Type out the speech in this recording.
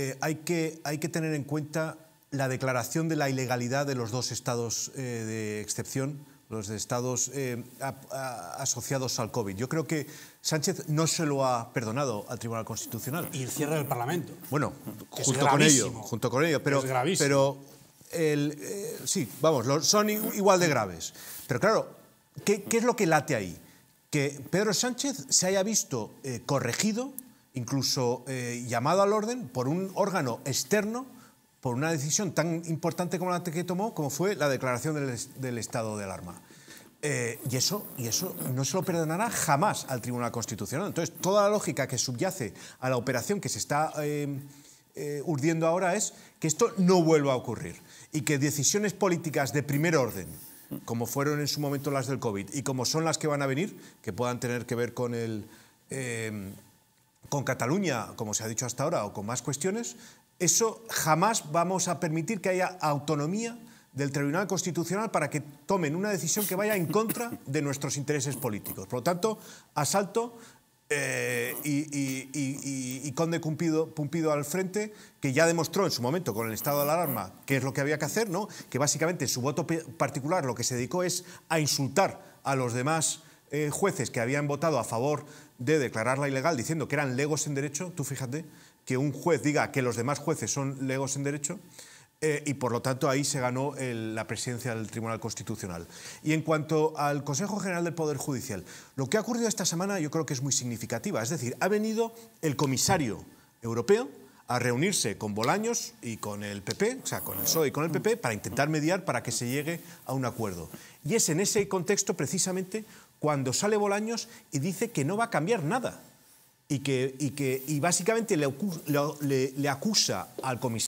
Eh, hay, que, tener en cuenta la declaración de la ilegalidad de los dos estados eh, de excepción, los de estados eh, asociados al COVID. Yo creo que Sánchez no se lo ha perdonado al Tribunal Constitucional. Y el cierre del Parlamento. Bueno, junto con ello, junto con ello, pero, pero sí, vamos, son igual de graves. Pero claro, ¿qué, es lo que late ahí? Que Pedro Sánchez se haya visto corregido incluso eh, llamado al orden por un órgano externo por una decisión tan importante como la que tomó, como fue la declaración del, estado de alarma. Eh, y, eso, y eso no se lo perdonará jamás al Tribunal Constitucional. Entonces, toda la lógica que subyace a la operación que se está em, eh, urdiendo ahora es que esto no vuelva a ocurrir y que decisiones políticas de primer orden, como fueron en su momento las del COVID y como son las que van a venir, que puedan tener que ver con el... Em, con Cataluña, como se ha dicho hasta ahora, o con más cuestiones, eso jamás vamos a permitir que haya autonomía del Tribunal Constitucional para que tomen una decisión que vaya en contra de nuestros intereses políticos. Por lo tanto, asalto eh, y, Conde Pumpido, al frente, que ya demostró en su momento con el estado de alarma qué es lo que había que hacer, ¿no? que básicamente su voto particular lo que se dedicó es a insultar a los demás eh, jueces que habían votado a favor de declararla ilegal diciendo que eran legos en derecho, tú fíjate, que un juez diga que los demás jueces son legos en derecho, eh, y por lo tanto ahí se ganó la presidencia del Tribunal Constitucional. Y en cuanto al Consejo General del Poder Judicial, lo que ha ocurrido esta semana yo creo que es muy significativa. Es decir, ha venido el comisario europeo a reunirse con Bolaños y con el PP, o sea, con el PSOE y con el PP, para intentar mediar para que se llegue a un acuerdo. Y es en ese contexto precisamente cuando sale Bolaños y dice que no va a cambiar nada. Y, que, y que y básicamente le, le acusa al comisario.